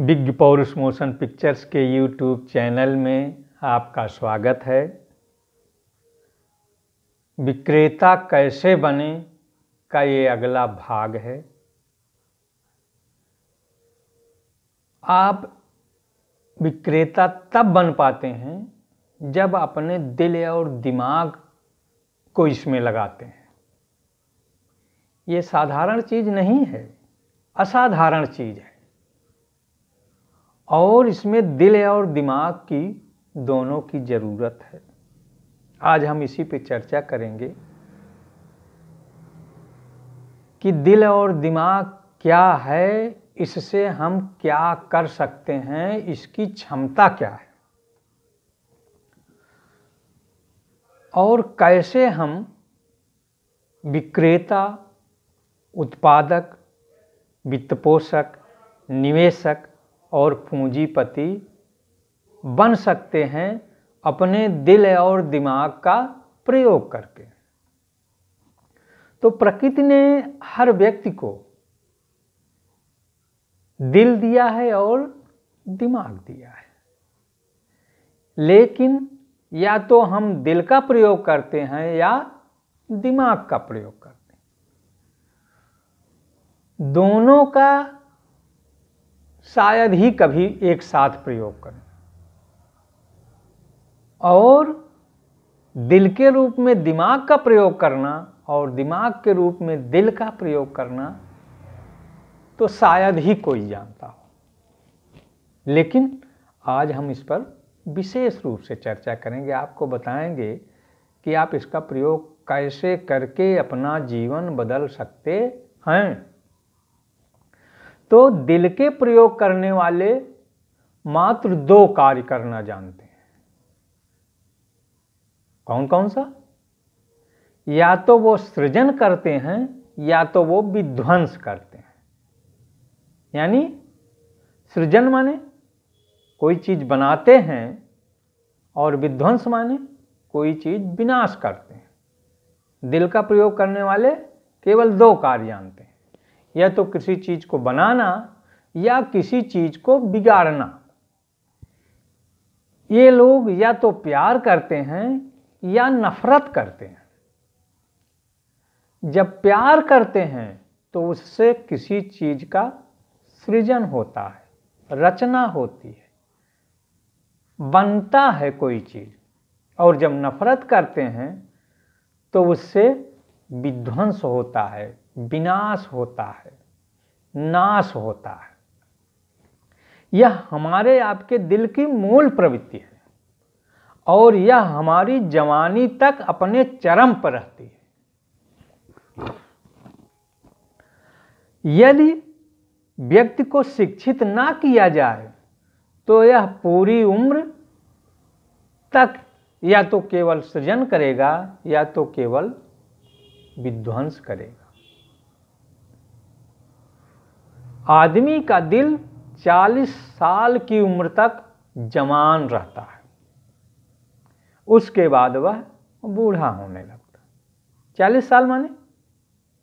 big Paurush motion pictures के YouTube channel में आपका स्वागत है विक्रेता कैसे बने का ये अगला भाग है आप विक्रेता तब बन पाते हैं जब अपने दिल और दिमाग को इसमें लगाते हैं ये साधारण चीज़ नहीं है असाधारण चीज़ है और इसमें दिल और दिमाग की दोनों की ज़रूरत है आज हम इसी पे चर्चा करेंगे कि दिल और दिमाग क्या है इससे हम क्या कर सकते हैं इसकी क्षमता क्या है और कैसे हम विक्रेता उत्पादक वित्तपोषक निवेशक और पूंजीपति बन सकते हैं अपने दिल और दिमाग का प्रयोग करके तो प्रकृति ने हर व्यक्ति को दिल दिया है और दिमाग दिया है लेकिन या तो हम दिल का प्रयोग करते हैं या दिमाग का प्रयोग करते हैं दोनों का शायद ही कभी एक साथ प्रयोग करें और दिल के रूप में दिमाग का प्रयोग करना और दिमाग के रूप में दिल का प्रयोग करना तो शायद ही कोई जानता हो लेकिन आज हम इस पर विशेष रूप से चर्चा करेंगे आपको बताएंगे कि आप इसका प्रयोग कैसे करके अपना जीवन बदल सकते हैं तो दिल के प्रयोग करने वाले मात्र दो कार्य करना जानते हैं कौन कौन सा या तो वो सृजन करते हैं या तो वो विध्वंस करते हैं यानी सृजन माने कोई चीज़ बनाते हैं और विध्वंस माने कोई चीज़ विनाश करते हैं दिल का प्रयोग करने वाले केवल दो कार्य जानते हैं या तो किसी चीज़ को बनाना या किसी चीज़ को बिगाड़ना ये लोग या तो प्यार करते हैं या नफरत करते हैं जब प्यार करते हैं तो उससे किसी चीज़ का सृजन होता है रचना होती है बनता है कोई चीज़ और जब नफरत करते हैं तो उससे विध्वंस होता है विनाश होता है नाश होता है यह हमारे आपके दिल की मूल प्रवृत्ति है और यह हमारी जवानी तक अपने चरम पर रहती है यदि व्यक्ति को शिक्षित ना किया जाए तो यह पूरी उम्र तक या तो केवल सृजन करेगा या तो केवल विध्वंस करेगा आदमी का दिल 40 साल की उम्र तक जवान रहता है उसके बाद वह बूढ़ा होने लगता चालीस साल माने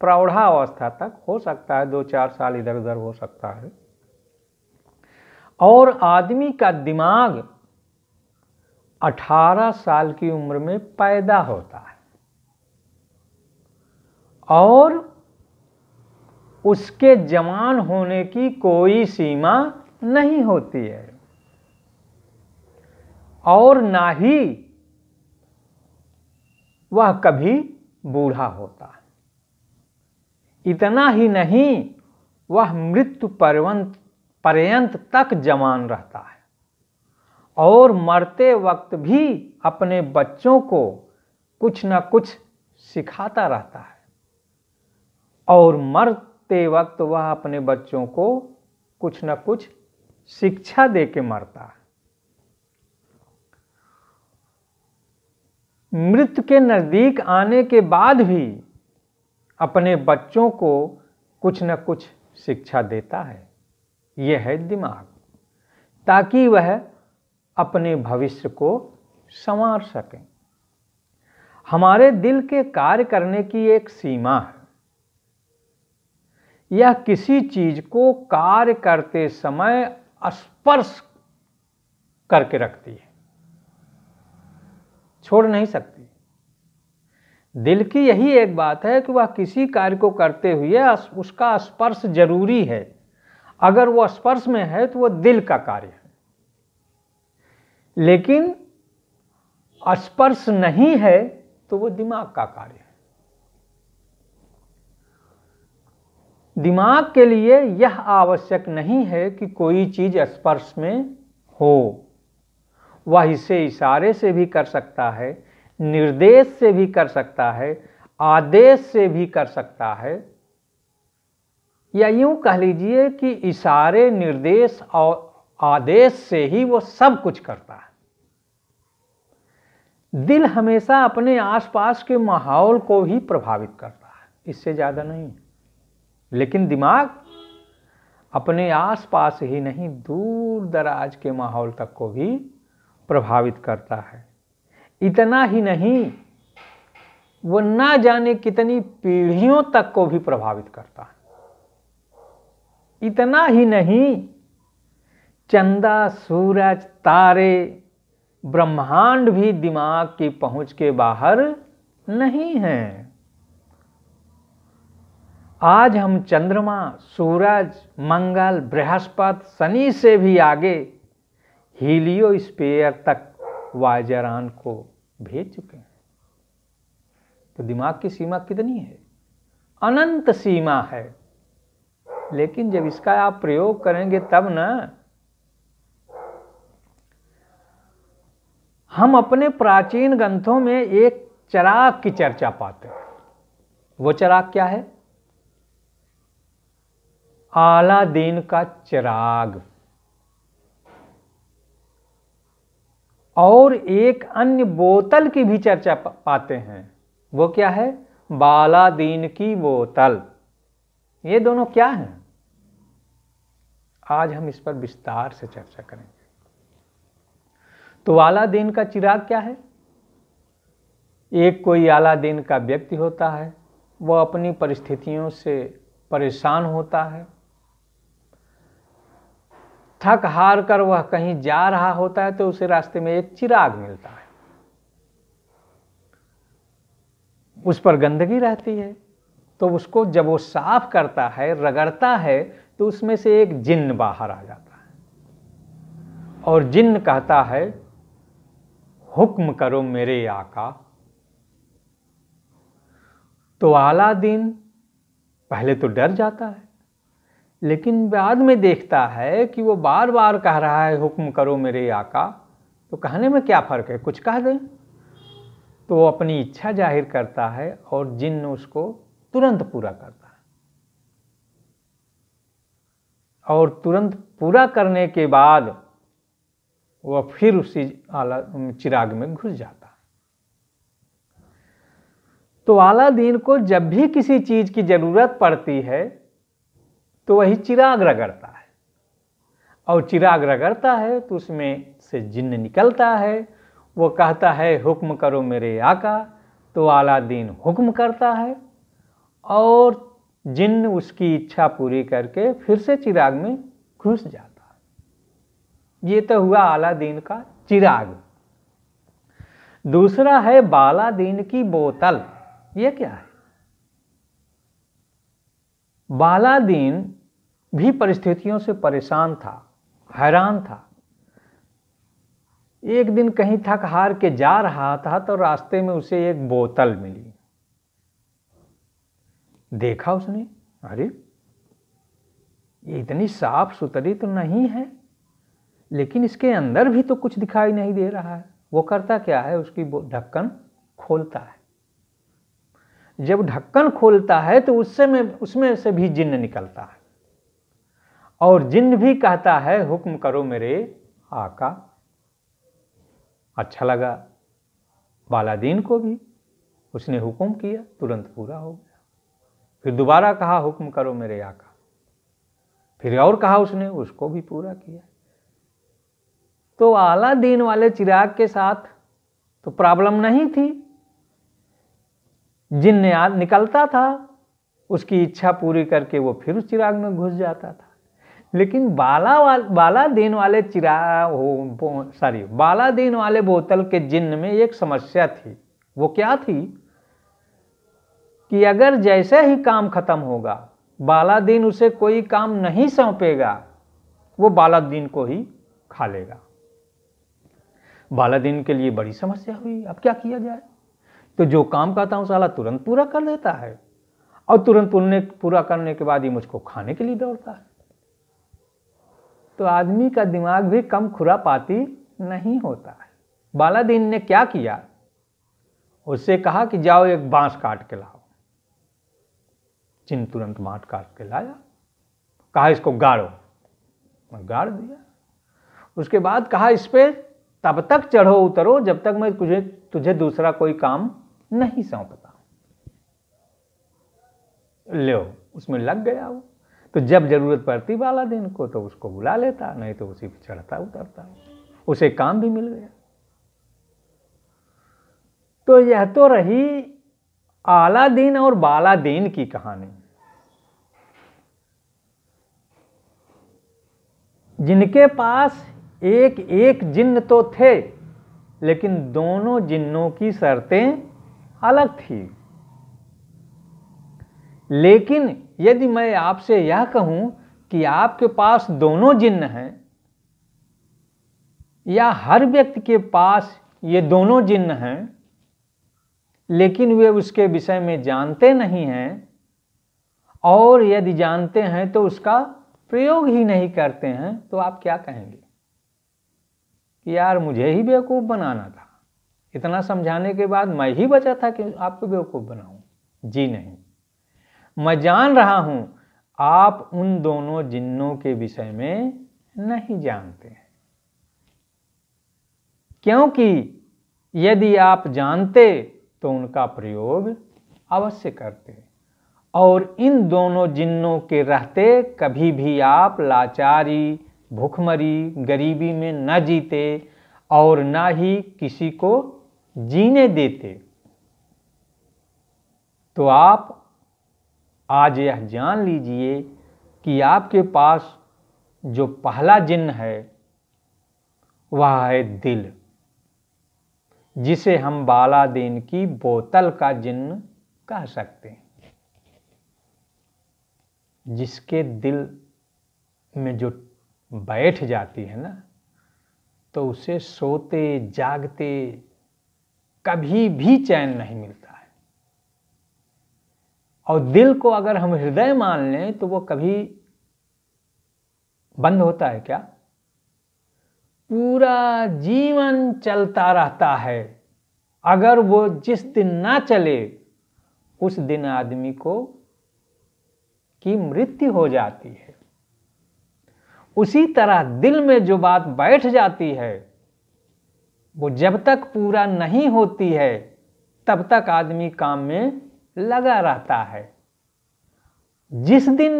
प्रौढ़ावस्था तक हो सकता है दो चार साल इधर उधर हो सकता है और आदमी का दिमाग 18 साल की उम्र में पैदा होता है और उसके जवान होने की कोई सीमा नहीं होती है और ना ही वह कभी बूढ़ा होता इतना ही नहीं वह मृत्यु पर्यंत पर्यंत तक जवान रहता है और मरते वक्त भी अपने बच्चों को कुछ ना कुछ सिखाता रहता है और मर्द मरते वक्त वह अपने बच्चों को कुछ न कुछ शिक्षा दे के मरता मृत्यु के नज़दीक आने के बाद भी अपने बच्चों को कुछ न कुछ शिक्षा देता है यह है दिमाग ताकि वह अपने भविष्य को संवार सकें हमारे दिल के कार्य करने की एक सीमा है यह किसी चीज को कार्य करते समय स्पर्श करके रखती है छोड़ नहीं सकती दिल की यही एक बात है कि वह किसी कार्य को करते हुए उसका स्पर्श जरूरी है अगर वह स्पर्श में है तो वह दिल का कार्य है लेकिन स्पर्श नहीं है तो वह दिमाग का कार्य है दिमाग के लिए यह आवश्यक नहीं है कि कोई चीज़ स्पर्श में हो वह इसे इशारे से भी कर सकता है निर्देश से भी कर सकता है आदेश से भी कर सकता है या यूं कह लीजिए कि इशारे निर्देश और आदेश से ही वो सब कुछ करता है दिल हमेशा अपने आसपास के माहौल को ही प्रभावित करता है इससे ज़्यादा नहीं है लेकिन दिमाग अपने आसपास ही नहीं दूर दराज के माहौल तक को भी प्रभावित करता है इतना ही नहीं वो ना जाने कितनी पीढ़ियों तक को भी प्रभावित करता है इतना ही नहीं चंदा सूरज तारे ब्रह्मांड भी दिमाग की पहुंच के बाहर नहीं हैं आज हम चंद्रमा सूरज मंगल बृहस्पति शनि से भी आगे हीलियो स्पेयर तक वाजरान को भेज चुके हैं तो दिमाग की सीमा कितनी है अनंत सीमा है लेकिन जब इसका आप प्रयोग करेंगे तब ना हम अपने प्राचीन ग्रंथों में एक चराग की चर्चा पाते हैं वो चराग क्या है आला दीन का चिराग और एक अन्य बोतल की भी चर्चा पाते हैं वो क्या है बाला दीन की बोतल ये दोनों क्या हैं आज हम इस पर विस्तार से चर्चा करेंगे तो आला दीन का चिराग क्या है एक कोई आला दीन का व्यक्ति होता है वह अपनी परिस्थितियों से परेशान होता है थक हार कर वह कहीं जा रहा होता है तो उसे रास्ते में एक चिराग मिलता है उस पर गंदगी रहती है तो उसको जब वो साफ करता है रगड़ता है तो उसमें से एक जिन्न बाहर आ जाता है और जिन्न कहता है हुक्म करो मेरे आका तो आला दिन पहले तो डर जाता है लेकिन बाद में देखता है कि वो बार बार कह रहा है हुक्म करो मेरे आका तो कहने में क्या फ़र्क है कुछ कह दें तो वो अपनी इच्छा जाहिर करता है और जिन उसको तुरंत पूरा करता है और तुरंत पूरा करने के बाद वह फिर उसी आला चिराग में घुस जाता है तो आला दिन को जब भी किसी चीज़ की ज़रूरत पड़ती है तो वही चिराग रगड़ता है और चिराग रगड़ता है तो उसमें से जिन्न निकलता है वो कहता है हुक्म करो मेरे आका तो आला दीन हुक्म करता है और जिन्न उसकी इच्छा पूरी करके फिर से चिराग में घुस जाता है ये तो हुआ आला दीन का चिराग दूसरा है बाला दीन की बोतल ये क्या है बालादीन भी परिस्थितियों से परेशान था हैरान था एक दिन कहीं थक हार के जा रहा था तो रास्ते में उसे एक बोतल मिली देखा उसने अरे ये इतनी साफ सुथरी तो नहीं है लेकिन इसके अंदर भी तो कुछ दिखाई नहीं दे रहा है वो करता क्या है उसकी ढक्कन खोलता है जब ढक्कन खोलता है तो उससे में उसमें से भी जिन्न निकलता है और जिन भी कहता है हुक्म करो मेरे आका अच्छा लगा बालादीन को भी उसने हुक्म किया तुरंत पूरा हो गया फिर दोबारा कहा हुक्म करो मेरे आका फिर और कहा उसने उसको भी पूरा किया तो आला दीन वाले चिराग के साथ तो प्रॉब्लम नहीं थी जिन निकलता था उसकी इच्छा पूरी करके वो फिर उस चिराग में घुस जाता था लेकिन बाला वाल बाला देन वाले चिरा हो सॉरी बाला देन वाले बोतल के जिन्न में एक समस्या थी वो क्या थी कि अगर जैसे ही काम खत्म होगा बाला दिन उसे कोई काम नहीं सौंपेगा वो बाला दिन को ही खा लेगा बालादीन के लिए बड़ी समस्या हुई अब क्या किया जाए तो जो काम कहता हूँ साला तुरंत पूरा कर लेता है और तुरंत पूरा करने के बाद ही मुझको खाने के लिए दौड़ता है तो आदमी का दिमाग भी कम खुरापाती नहीं होता है बालादीन ने क्या किया उससे कहा कि जाओ एक बांस काट के लाओ चिन्ह तुरंत बांस काट के लाया कहा इसको गाड़ो गाड़ दिया उसके बाद कहा इस पर तब तक चढ़ो उतरो जब तक मैं तुझे तुझे दूसरा कोई काम नहीं सौंपता लो उसमें लग गया वो तो जब जरूरत पड़ती वाला दिन को तो उसको बुला लेता नहीं तो उसी पर चढ़ता उतरता उसे काम भी मिल गया तो यह तो रही आला दिन और बाला दिन की कहानी जिनके पास एक एक जिन्न तो थे लेकिन दोनों जिन्नों की शर्तें अलग थी लेकिन यदि मैं आपसे यह कहूं कि आपके पास दोनों जिन्न हैं या हर व्यक्ति के पास ये दोनों जिन्न हैं लेकिन वे उसके विषय में जानते नहीं हैं और यदि जानते हैं तो उसका प्रयोग ही नहीं करते हैं तो आप क्या कहेंगे कि यार मुझे ही बेवकूफ़ बनाना था इतना समझाने के बाद मैं ही बचा था कि आपको बेवकूफ़ बनाऊं जी नहीं मैं जान रहा हूं आप उन दोनों जिन्नों के विषय में नहीं जानते हैं क्योंकि यदि आप जानते तो उनका प्रयोग अवश्य करते और इन दोनों जिन्नों के रहते कभी भी आप लाचारी भूखमरी गरीबी में न जीते और ना ही किसी को जीने देते तो आप आज यह जान लीजिए कि आपके पास जो पहला जिन्न है वह है दिल जिसे हम बालादीन की बोतल का जिन्न कह सकते हैं जिसके दिल में जो बैठ जाती है ना तो उसे सोते जागते कभी भी चैन नहीं मिलता और दिल को अगर हम हृदय मान लें तो वो कभी बंद होता है क्या पूरा जीवन चलता रहता है अगर वो जिस दिन ना चले उस दिन आदमी को की मृत्यु हो जाती है उसी तरह दिल में जो बात बैठ जाती है वो जब तक पूरा नहीं होती है तब तक आदमी काम में लगा रहता है जिस दिन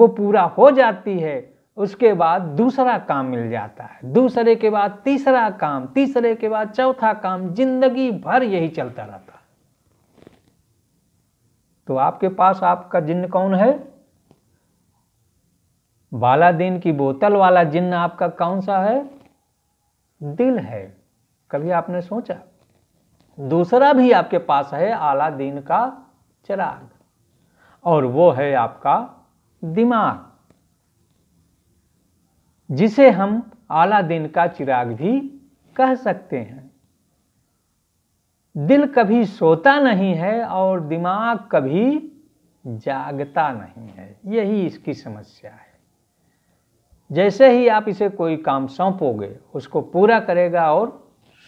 वो पूरा हो जाती है उसके बाद दूसरा काम मिल जाता है दूसरे के बाद तीसरा काम तीसरे के बाद चौथा काम जिंदगी भर यही चलता रहता है तो आपके पास आपका जिन्न कौन है बालादीन की बोतल वाला जिन्न आपका कौन सा है दिल है कभी आपने सोचा दूसरा भी आपके पास है आला दिन का चिराग और वो है आपका दिमाग जिसे हम आला दिन का चिराग भी कह सकते हैं दिल कभी सोता नहीं है और दिमाग कभी जागता नहीं है यही इसकी समस्या है जैसे ही आप इसे कोई काम सौंपोगे उसको पूरा करेगा और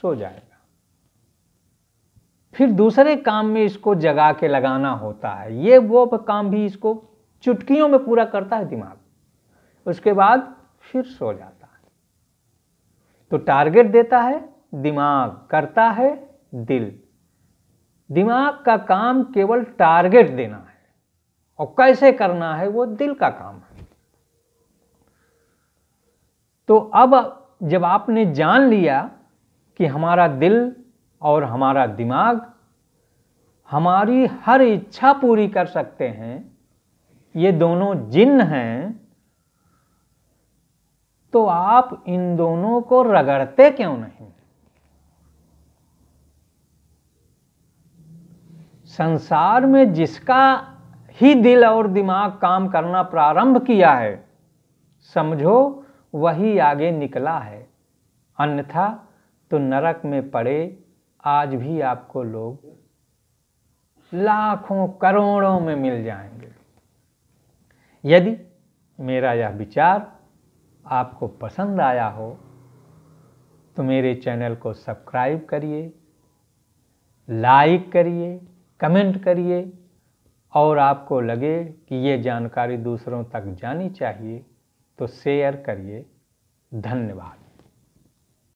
सो जाएगा फिर दूसरे काम में इसको जगा के लगाना होता है ये वो काम भी इसको चुटकियों में पूरा करता है दिमाग उसके बाद फिर सो जाता है तो टारगेट देता है दिमाग करता है दिल दिमाग का काम केवल टारगेट देना है और कैसे करना है वो दिल का काम है तो अब जब आपने जान लिया कि हमारा दिल और हमारा दिमाग हमारी हर इच्छा पूरी कर सकते हैं ये दोनों जिन्न हैं तो आप इन दोनों को रगड़ते क्यों नहीं संसार में जिसका ही दिल और दिमाग काम करना प्रारंभ किया है समझो वही आगे निकला है अन्यथा तो नरक में पड़े आज भी आपको लोग लाखों करोड़ों में मिल जाएंगे यदि मेरा यह विचार आपको पसंद आया हो तो मेरे चैनल को सब्सक्राइब करिए लाइक करिए कमेंट करिए और आपको लगे कि ये जानकारी दूसरों तक जानी चाहिए तो शेयर करिए धन्यवाद